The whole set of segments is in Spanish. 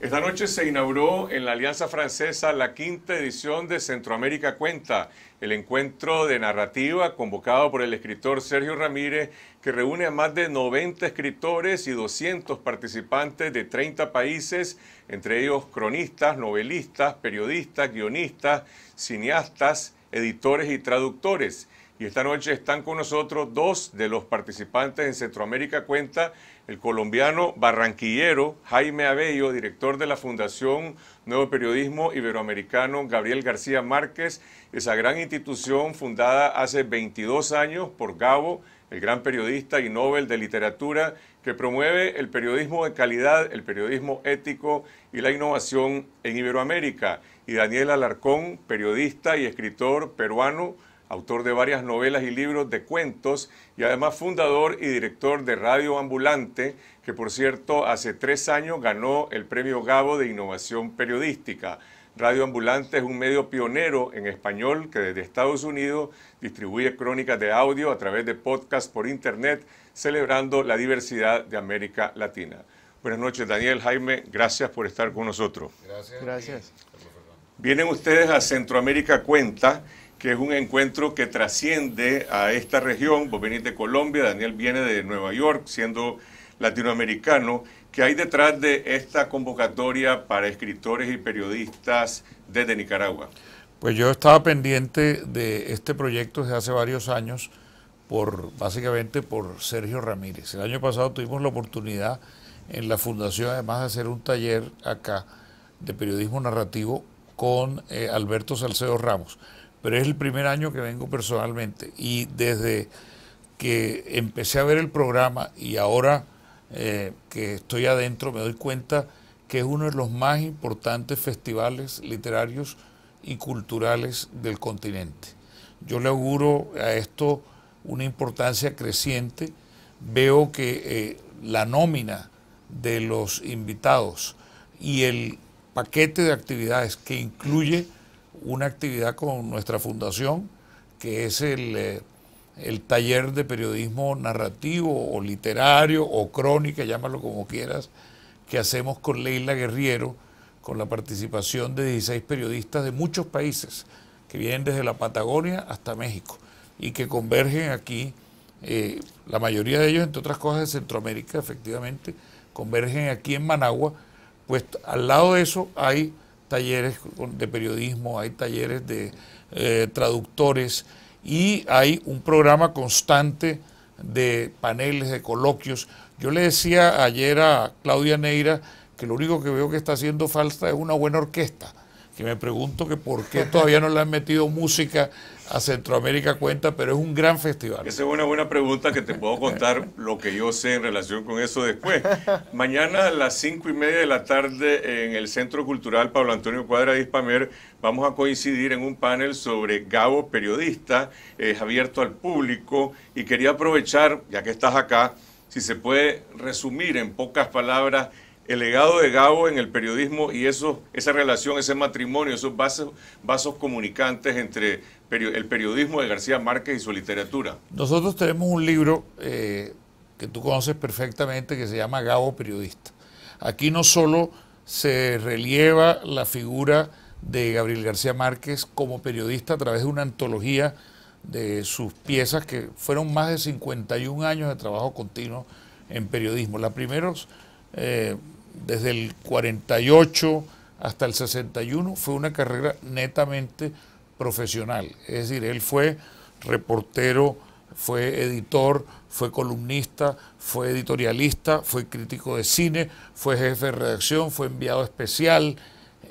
Esta noche se inauguró en la Alianza Francesa la quinta edición de Centroamérica Cuenta, el encuentro de narrativa convocado por el escritor Sergio Ramírez, que reúne a más de 90 escritores y 200 participantes de 30 países, entre ellos cronistas, novelistas, periodistas, guionistas, cineastas, editores y traductores. Y esta noche están con nosotros dos de los participantes en Centroamérica Cuenta el colombiano barranquillero Jaime Abello, director de la Fundación Nuevo Periodismo Iberoamericano Gabriel García Márquez, esa gran institución fundada hace 22 años por Gabo, el gran periodista y Nobel de Literatura, que promueve el periodismo de calidad, el periodismo ético y la innovación en Iberoamérica. Y Daniel Alarcón, periodista y escritor peruano, autor de varias novelas y libros de cuentos y además fundador y director de Radio Ambulante, que por cierto hace tres años ganó el Premio Gabo de Innovación Periodística. Radio Ambulante es un medio pionero en español que desde Estados Unidos distribuye crónicas de audio a través de podcast por internet, celebrando la diversidad de América Latina. Buenas noches, Daniel, Jaime, gracias por estar con nosotros. Gracias. Gracias. Vienen ustedes a Centroamérica Cuenta que es un encuentro que trasciende a esta región. Vos venís de Colombia, Daniel viene de Nueva York, siendo latinoamericano. ¿Qué hay detrás de esta convocatoria para escritores y periodistas desde Nicaragua? Pues yo estaba pendiente de este proyecto desde hace varios años, por, básicamente por Sergio Ramírez. El año pasado tuvimos la oportunidad en la fundación, además de hacer un taller acá de periodismo narrativo con eh, Alberto Salcedo Ramos pero es el primer año que vengo personalmente y desde que empecé a ver el programa y ahora eh, que estoy adentro me doy cuenta que es uno de los más importantes festivales literarios y culturales del continente. Yo le auguro a esto una importancia creciente. Veo que eh, la nómina de los invitados y el paquete de actividades que incluye una actividad con nuestra fundación, que es eh, el, taller de periodismo narrativo o literario o crónica, llámalo como quieras, que hacemos con Leila Guerriero, con la participación de 16 periodistas de muchos países, que vienen desde la Patagonia hasta México y que convergen aquí, eh, la mayoría de ellos, entre otras cosas, de Centroamérica, efectivamente, convergen aquí en Managua, pues al lado de eso hay talleres de periodismo, hay talleres de eh, traductores y hay un programa constante de paneles, de coloquios. Yo le decía ayer a Claudia Neira que lo único que veo que está haciendo falta es una buena orquesta, que me pregunto que por qué todavía no le han metido música a Centroamérica cuenta, pero es un gran festival. Esa es una buena pregunta que te puedo contar lo que yo sé en relación con eso después. Mañana a las cinco y media de la tarde en el Centro Cultural Pablo Antonio Cuadra de Ispamer vamos a coincidir en un panel sobre Gabo Periodista, es eh, abierto al público y quería aprovechar, ya que estás acá, si se puede resumir en pocas palabras el legado de Gabo en el periodismo y eso, esa relación, ese matrimonio, esos vasos, comunicantes entre el periodismo de García Márquez y su literatura. Nosotros tenemos un libro eh, que tú conoces perfectamente que se llama Gabo Periodista. Aquí no solo se relieva la figura de Gabriel García Márquez como periodista a través de una antología de sus piezas que fueron más de 51 años de trabajo continuo en periodismo. La primeros eh, desde el 48 hasta el 61 fue una carrera netamente profesional. Es decir, él fue reportero, fue editor, fue columnista, fue editorialista, fue crítico de cine, fue jefe de redacción, fue enviado especial,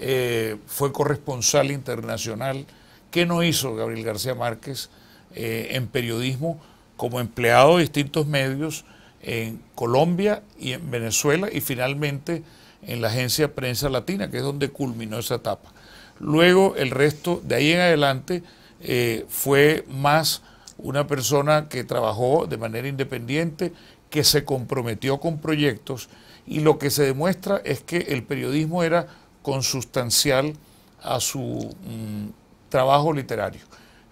eh, fue corresponsal internacional. ¿Qué no hizo Gabriel García Márquez eh, en periodismo como empleado de distintos medios? en Colombia y en Venezuela y finalmente en la agencia Prensa Latina, que es donde culminó esa etapa. Luego el resto, de ahí en adelante, eh, fue más una persona que trabajó de manera independiente, que se comprometió con proyectos y lo que se demuestra es que el periodismo era consustancial a su mm, trabajo literario.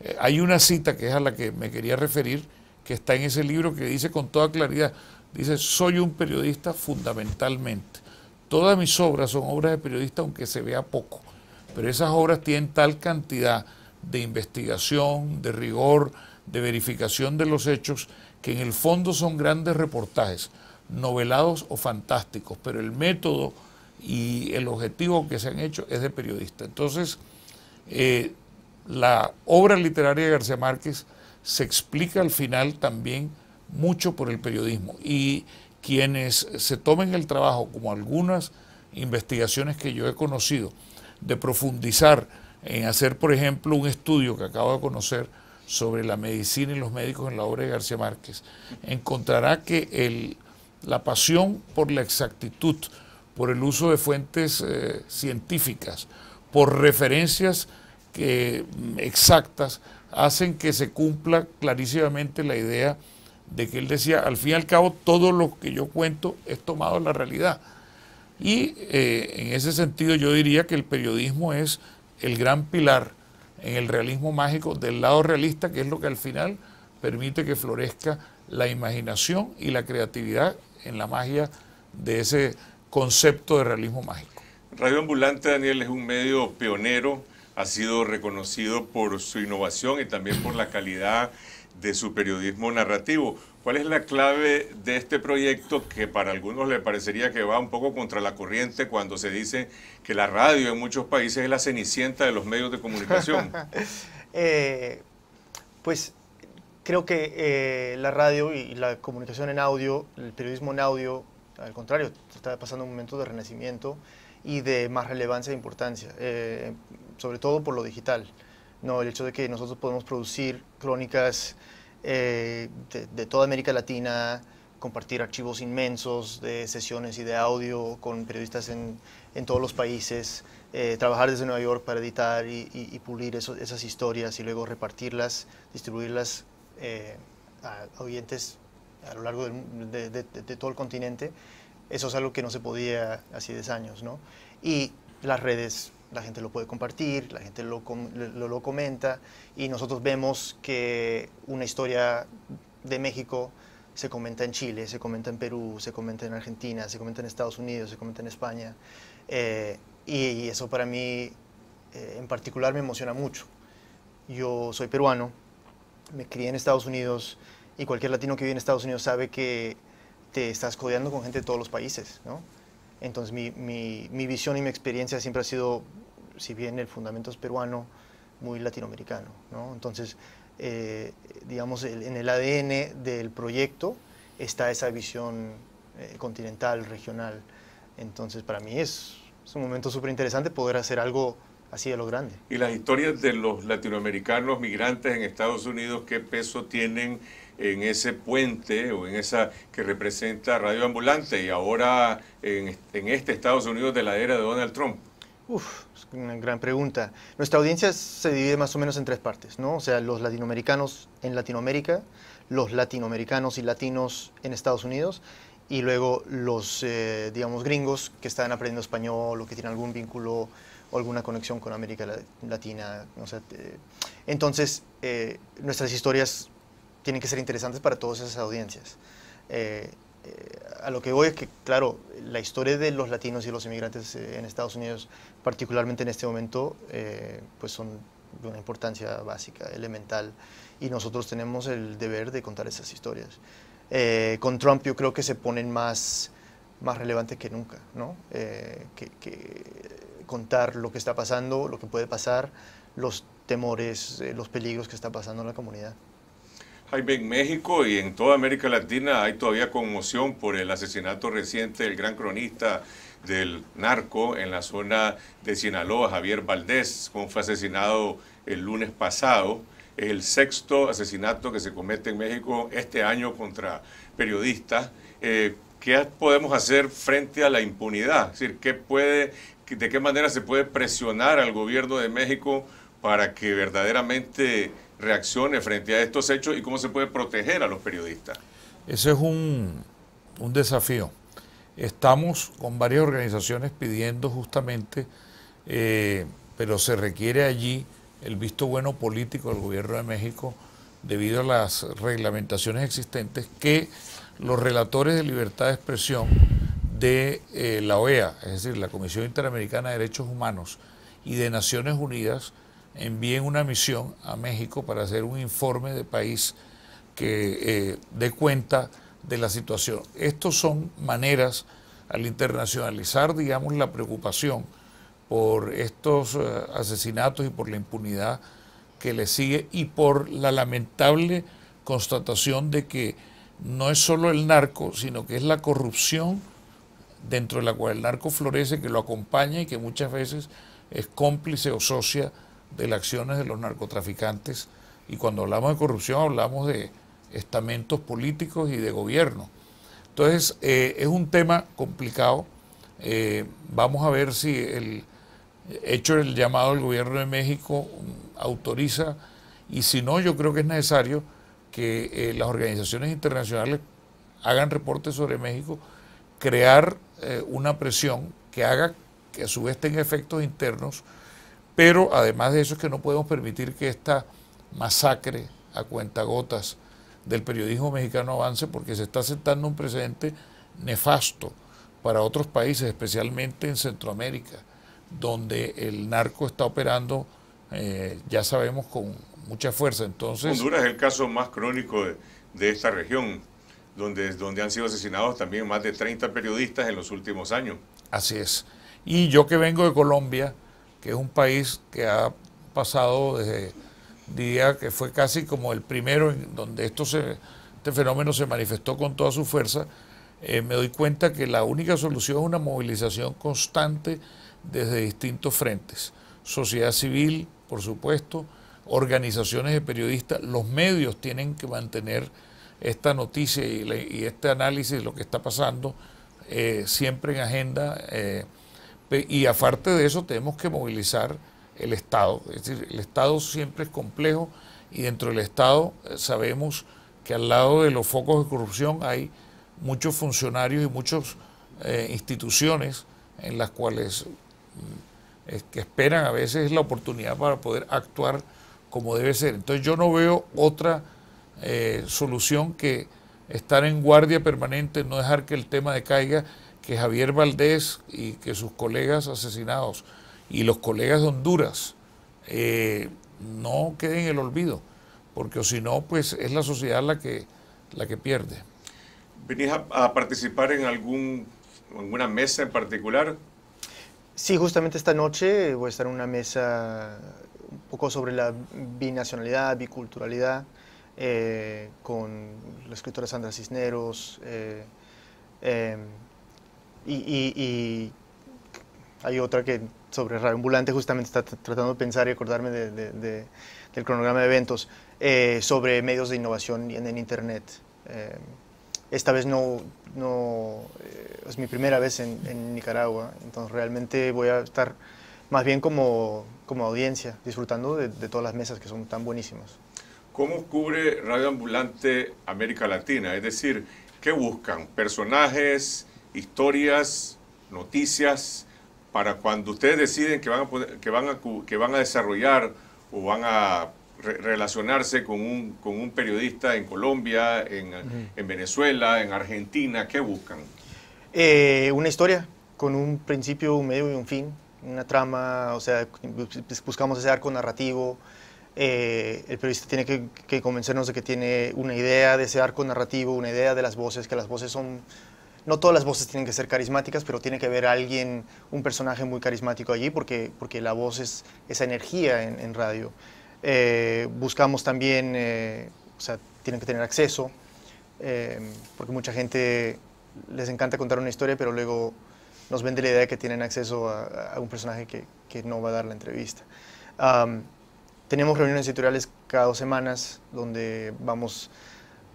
Eh, hay una cita que es a la que me quería referir, que está en ese libro que dice con toda claridad, dice, soy un periodista fundamentalmente. Todas mis obras son obras de periodista aunque se vea poco, pero esas obras tienen tal cantidad de investigación, de rigor, de verificación de los hechos, que en el fondo son grandes reportajes, novelados o fantásticos, pero el método y el objetivo que se han hecho es de periodista. Entonces, eh, la obra literaria de García Márquez se explica al final también mucho por el periodismo. Y quienes se tomen el trabajo, como algunas investigaciones que yo he conocido, de profundizar en hacer, por ejemplo, un estudio que acabo de conocer sobre la medicina y los médicos en la obra de García Márquez, encontrará que el, la pasión por la exactitud, por el uso de fuentes eh, científicas, por referencias que, mm, exactas, hacen que se cumpla clarísimamente la idea de que él decía, al fin y al cabo, todo lo que yo cuento es tomado en la realidad. Y eh, en ese sentido yo diría que el periodismo es el gran pilar en el realismo mágico del lado realista, que es lo que al final permite que florezca la imaginación y la creatividad en la magia de ese concepto de realismo mágico. Radio Ambulante, Daniel, es un medio pionero ha sido reconocido por su innovación y también por la calidad de su periodismo narrativo. ¿Cuál es la clave de este proyecto que para algunos le parecería que va un poco contra la corriente cuando se dice que la radio en muchos países es la cenicienta de los medios de comunicación? Eh, pues creo que eh, la radio y la comunicación en audio, el periodismo en audio, al contrario, está pasando un momento de renacimiento y de más relevancia e importancia. Eh, sobre todo por lo digital. No, el hecho de que nosotros podemos producir crónicas eh, de, toda América Latina, compartir archivos inmensos de sesiones y de audio con periodistas en, todos los países, eh, trabajar desde Nueva York para editar y, pulir esas historias y luego repartirlas, distribuirlas eh, a oyentes a lo largo de, todo el continente. Eso es algo que no se podía hace 10 años, Y las redes la gente lo puede compartir, la gente lo, lo, comenta y nosotros vemos que una historia de México se comenta en Chile, se comenta en Perú, se comenta en Argentina, se comenta en Estados Unidos, se comenta en España. Eh, y, eso para mí eh, en particular me emociona mucho. Yo soy peruano, me crié en Estados Unidos y cualquier latino que vive en Estados Unidos sabe que te estás codeando con gente de todos los países, ¿no? Entonces mi, mi, mi, visión y mi experiencia siempre ha sido, si bien el fundamento es peruano, muy latinoamericano. ¿no? Entonces, eh, digamos, en el ADN del proyecto está esa visión eh, continental, regional. Entonces, para mí es, es un momento súper interesante poder hacer algo así de lo grande. ¿Y las historias de los latinoamericanos migrantes en Estados Unidos, qué peso tienen? en ese puente o en esa que representa Radio Ambulante y ahora en, en este Estados Unidos de la era de Donald Trump? Uf, es una gran pregunta. Nuestra audiencia se divide más o menos en tres partes, ¿no? O sea, los latinoamericanos en Latinoamérica, los latinoamericanos y latinos en Estados Unidos y luego los, eh, digamos, gringos que están aprendiendo español o que tienen algún vínculo o alguna conexión con América Latina. entonces, eh, nuestras historias tienen que ser interesantes para todas esas audiencias. Eh, eh, a lo que voy es que, claro, la historia de los latinos y los inmigrantes eh, en Estados Unidos, particularmente en este momento, pues son de una importancia básica, elemental, y nosotros tenemos el deber de contar esas historias. con Trump yo creo que se ponen más, más relevantes que nunca, ¿no? que, que contar lo que está pasando, lo que puede pasar, los temores, los peligros que está pasando en la comunidad. Hay en México y en toda América Latina hay todavía conmoción por el asesinato reciente del gran cronista del narco en la zona de Sinaloa, Javier Valdés, como fue asesinado el lunes pasado. Es el sexto asesinato que se comete en México este año contra periodistas. Eh, ¿Qué podemos hacer frente a la impunidad? Es decir, ¿qué puede, ¿de qué manera se puede presionar al gobierno de México para que verdaderamente Reacciones frente a estos hechos y cómo se puede proteger a los periodistas. Ese es un, desafío. Estamos con varias organizaciones pidiendo justamente, eh, pero se requiere allí el visto bueno político del gobierno de México debido a las reglamentaciones existentes que los relatores de libertad de expresión de eh, la OEA, es decir, la Comisión Interamericana de Derechos Humanos y de Naciones Unidas, envíen una misión a México para hacer un informe de país que eh, dé cuenta de la situación. Estos son maneras al internacionalizar, digamos, la preocupación por estos eh, asesinatos y por la impunidad que le sigue y por la lamentable constatación de que no es solo el narco, sino que es la corrupción dentro de la cual el narco florece, que lo acompaña y que muchas veces es cómplice o socia de las acciones de los narcotraficantes. Y cuando hablamos de corrupción hablamos de estamentos políticos y de gobierno. Entonces eh, es un tema complicado. Eh, vamos a ver si el hecho del llamado del gobierno de México um, autoriza y si no, yo creo que es necesario que eh, las organizaciones internacionales hagan reportes sobre México, crear una presión que haga que a su vez tenga efectos internos pero además de eso es que no podemos permitir que esta masacre a cuentagotas del periodismo mexicano avance porque se está sentando un precedente nefasto para otros países, especialmente en Centroamérica, donde el narco está operando, eh, ya sabemos, con mucha fuerza. Entonces, Honduras es el caso más crónico de, esta región, donde, donde han sido asesinados también más de 30 periodistas en los últimos años. Así es. Y yo que vengo de Colombia, que es un país que ha pasado desde, día que fue casi como el primero en donde esto este fenómeno se manifestó con toda su fuerza, eh, me doy cuenta que la única solución es una movilización constante desde distintos frentes. Sociedad civil, por supuesto, organizaciones de periodistas, los medios tienen que mantener esta noticia y, este análisis de lo que está pasando eh, siempre en agenda. Eh, y aparte de eso tenemos que movilizar el Estado. Es decir, el Estado siempre es complejo y dentro del Estado eh, sabemos que al lado de los focos de corrupción hay muchos funcionarios y muchas eh, instituciones en las cuales mm, que esperan a veces la oportunidad para poder actuar como debe ser. Entonces yo no veo otra eh, solución que estar en guardia permanente, no dejar que el tema decaiga que Javier Valdés y que sus colegas asesinados y los colegas de Honduras eh, no queden en el olvido, porque si no, pues es la sociedad la que, la que pierde. ¿Venís a, participar en algún, alguna mesa en particular? Sí, justamente esta noche voy a estar en una mesa un poco sobre la binacionalidad, biculturalidad, eh, con la escritora Sandra Cisneros. Eh, em, y, hay otra que sobre Radio Ambulante justamente está tratando de pensar y acordarme del cronograma de eventos eh, sobre medios de innovación en, Internet. Eh, esta vez no, no eh, es mi primera vez en, Nicaragua, entonces realmente voy a estar más bien como, como audiencia, disfrutando de, todas las mesas que son tan buenísimas. ¿Cómo cubre Radio Ambulante América Latina? Es decir, ¿qué buscan? ¿Personajes? historias, noticias, para cuando ustedes deciden que van a, que van que van a desarrollar o van a relacionarse con un, periodista en Colombia, en, Venezuela, en Argentina, ¿qué buscan? Eh, una historia con un principio, un medio y un fin, una trama, o sea, buscamos ese arco narrativo. Eh, el periodista tiene que, que convencernos de que tiene una idea de ese arco narrativo, una idea de las voces, que las voces son no todas las voces tienen que ser carismáticas, pero tiene que haber alguien, un personaje muy carismático allí, porque, porque la voz es esa energía en, radio. Eh, buscamos también, eh, o sea, tienen que tener acceso, eh, porque mucha gente les encanta contar una historia, pero luego nos vende la idea de que tienen acceso a, un personaje que, que, no va a dar la entrevista. tenemos reuniones editoriales cada dos semanas donde vamos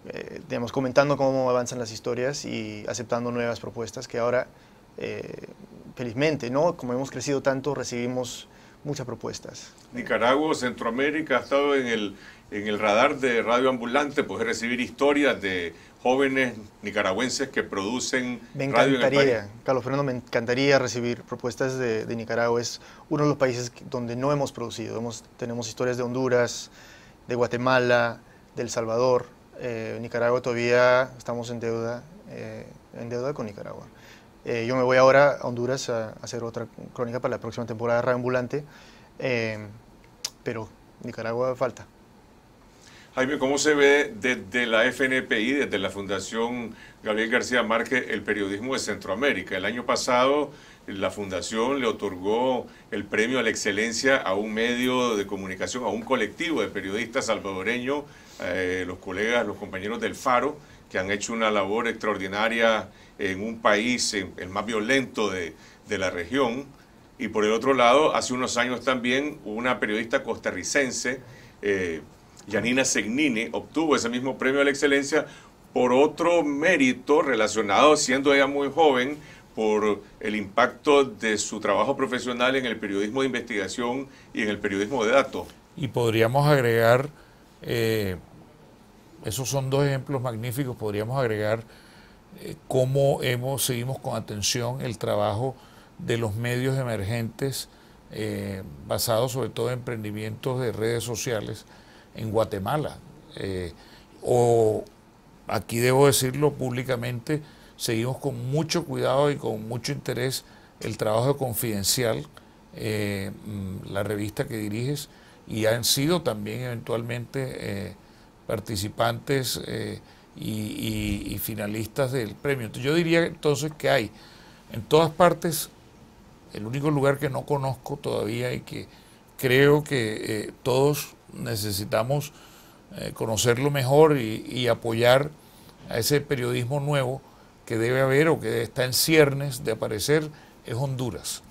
eh, comentando cómo avanzan las historias y aceptando nuevas propuestas que ahora, eh, felizmente, ¿no? como hemos crecido tanto, recibimos muchas propuestas. Nicaragua, Centroamérica, ha estado en el, en el radar de Radio Ambulante, pues recibir historias de jóvenes nicaragüenses que producen me encantaría, Carlos Fernando, me encantaría recibir propuestas de, Nicaragua. Es uno de los países donde no hemos producido. Hemos, tenemos historias de Honduras, de Guatemala, de El Salvador. Eh, Nicaragua todavía estamos en deuda, eh, en deuda con Nicaragua. Eh, yo me voy ahora a Honduras a, hacer otra crónica para la próxima temporada de Radio pero Nicaragua falta. Jaime, ¿cómo se ve desde la FNPI, desde la Fundación Gabriel García Márquez, el periodismo de Centroamérica? El año pasado la fundación le otorgó el premio a la excelencia a un medio de comunicación, a un colectivo de periodistas salvadoreños, eh, los colegas, los compañeros del Faro, que han hecho una labor extraordinaria en un país, el más violento de, la región. Y por el otro lado, hace unos años también, una periodista costarricense, Janina eh, Segnini, obtuvo ese mismo premio a la excelencia por otro mérito relacionado, siendo ella muy joven, por el impacto de su trabajo profesional en el periodismo de investigación y en el periodismo de datos. Y podríamos agregar, eh, esos son dos ejemplos magníficos, podríamos agregar eh, cómo hemos, seguimos con atención el trabajo de los medios emergentes eh, basados sobre todo en emprendimientos de redes sociales en Guatemala. o aquí debo decirlo públicamente, seguimos con mucho cuidado y con mucho interés el trabajo confidencial, eh, mm, la revista que diriges, y han sido también eventualmente eh, participantes eh, y, finalistas del premio. Yo diría entonces que hay en todas partes, el único lugar que no conozco todavía y que creo que todos necesitamos conocerlo mejor y apoyar a ese periodismo nuevo que debe haber o que está en ciernes de aparecer es Honduras.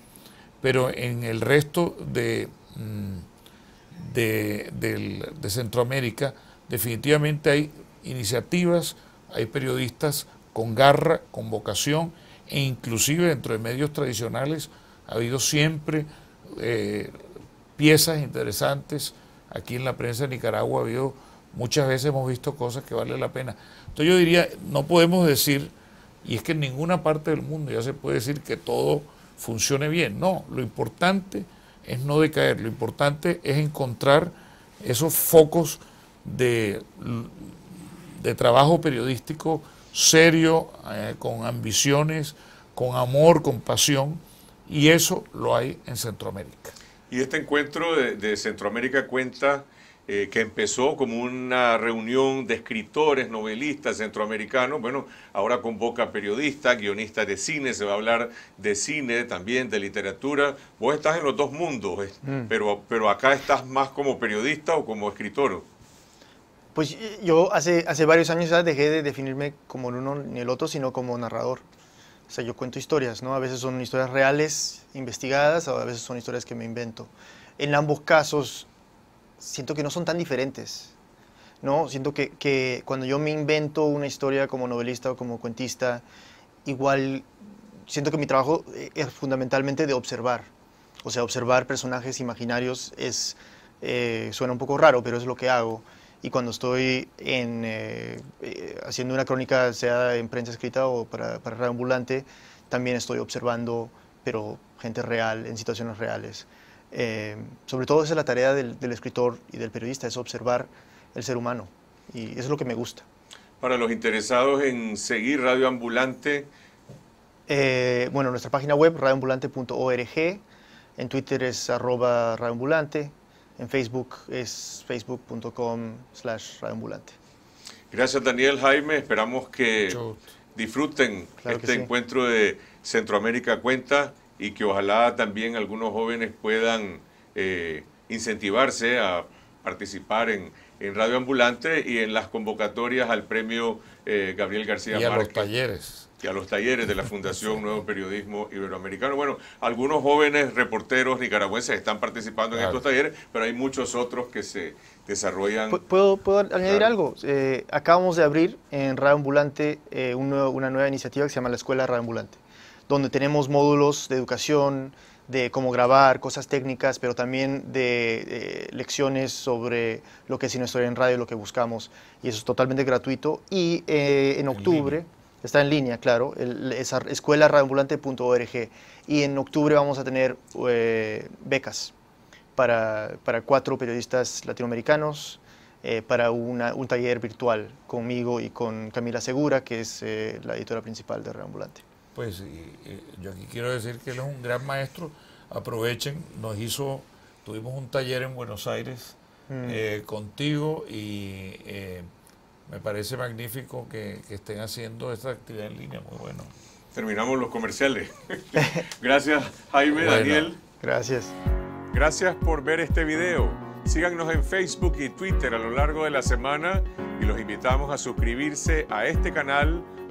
Pero en el resto de, mm, de, Centroamérica definitivamente hay iniciativas, hay periodistas con garra, con vocación e inclusive dentro de medios tradicionales ha habido siempre eh, piezas interesantes. Aquí en la prensa de Nicaragua ha habido muchas veces hemos visto cosas que vale la pena. Entonces yo diría, no podemos decir y es que en ninguna parte del mundo ya se puede decir que todo funcione bien. No, lo importante es no decaer, lo importante es encontrar esos focos de, de trabajo periodístico serio, eh, con ambiciones, con amor, con pasión, y eso lo hay en Centroamérica. Y este encuentro de Centroamérica cuenta eh, que empezó como una reunión de escritores, novelistas centroamericanos, bueno, ahora convoca periodistas, guionistas de cine, se va a hablar de cine también, de literatura. Vos estás en los dos mundos, mm. pero, pero acá estás más como periodista o como escritor. Pues eh, yo hace, hace varios años ya dejé de definirme como el uno ni el otro, sino como narrador. O sea, yo cuento historias, ¿no? A veces son historias reales, investigadas, o a veces son historias que me invento. En ambos casos siento que no son tan diferentes. ¿no? Siento que, cuando yo me invento una historia como novelista o como cuentista, igual siento que mi trabajo eh, es fundamentalmente de observar. O sea, observar personajes imaginarios es, eh, suena un poco raro, pero es lo que hago. Y cuando estoy en, eh, haciendo una crónica, sea en prensa escrita o para, para ambulante, también estoy observando, pero gente real, en situaciones reales. Eh, sobre todo esa es la tarea del, escritor y del periodista, es observar el ser humano. Y eso es lo que me gusta. Para los interesados en seguir Radio Ambulante. Eh, bueno, nuestra página web, radioambulante.org. En Twitter es arroba radioambulante. En Facebook es facebook.com slash radioambulante. Gracias Daniel, Jaime. Esperamos que disfruten este encuentro de Centroamérica Cuenta y que ojalá también algunos jóvenes puedan eh, incentivarse a participar en, Radio Ambulante y en las convocatorias al premio eh, Gabriel García y a los talleres. Y a los talleres de la Fundación Nuevo Periodismo Iberoamericano. Bueno, algunos jóvenes reporteros nicaragüenses están participando en estos talleres, pero hay muchos otros que se desarrollan. ¿Puedo, puedo añadir algo? Eh, acabamos de abrir en Radio Ambulante una nueva iniciativa que se llama la Escuela Radio Ambulante donde tenemos módulos de educación, de cómo grabar, cosas técnicas, pero también de eh, lecciones sobre lo que es Cine Historia en Radio, lo que buscamos, y eso es totalmente gratuito. Y eh, en octubre, está en línea, claro, el, es radioambulante.org y en octubre vamos a tener eh, becas para, cuatro periodistas latinoamericanos, para un taller virtual conmigo y con Camila Segura, que es la editora principal de Radambulante pues yo aquí quiero decir que él es un gran maestro. Aprovechen, nos hizo, tuvimos un taller en Buenos Aires mm. eh, contigo y eh, me parece magnífico que, estén haciendo esta actividad en línea, muy bueno. Terminamos los comerciales. Gracias Jaime, Daniel. Gracias. Gracias por ver este video. Síganos en Facebook y Twitter a lo largo de la semana y los invitamos a suscribirse a este canal